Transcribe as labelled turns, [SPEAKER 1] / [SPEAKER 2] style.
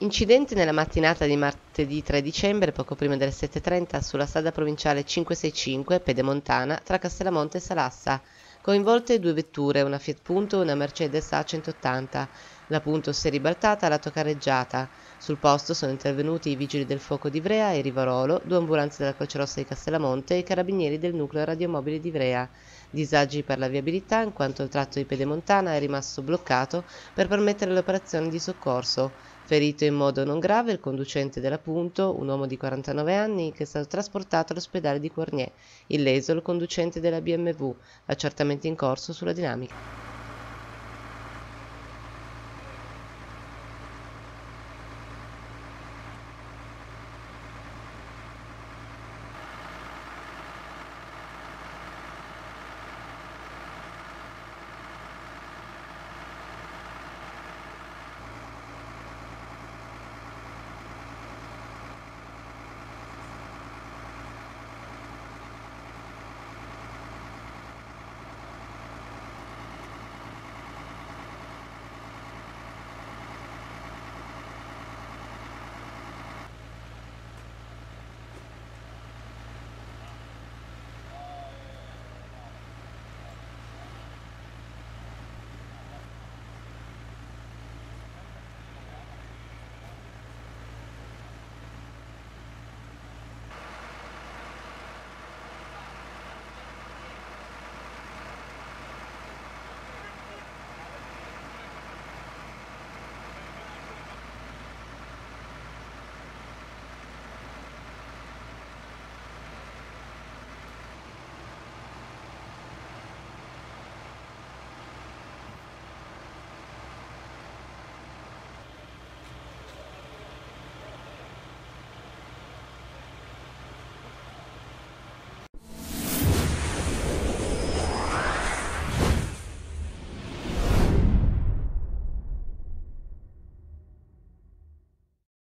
[SPEAKER 1] Incidente nella mattinata di martedì 3 dicembre, poco prima delle 7.30, sulla strada provinciale 565, Pedemontana, tra Castellamonte e Salassa. Coinvolte due vetture, una Fiat Punto e una Mercedes A180. La Punto si è ribaltata lato carreggiata. Sul posto sono intervenuti i vigili del fuoco di Ivrea e Rivarolo, due ambulanze della Croce Rossa di Castellamonte e i carabinieri del nucleo radiomobile di Ivrea disagi per la viabilità in quanto il tratto di Pedemontana è rimasto bloccato per permettere l'operazione di soccorso. Ferito in modo non grave il conducente della Punto, un uomo di 49 anni, che è stato trasportato all'ospedale di Cornier. Illeso il conducente della BMW, accertamento in corso sulla dinamica.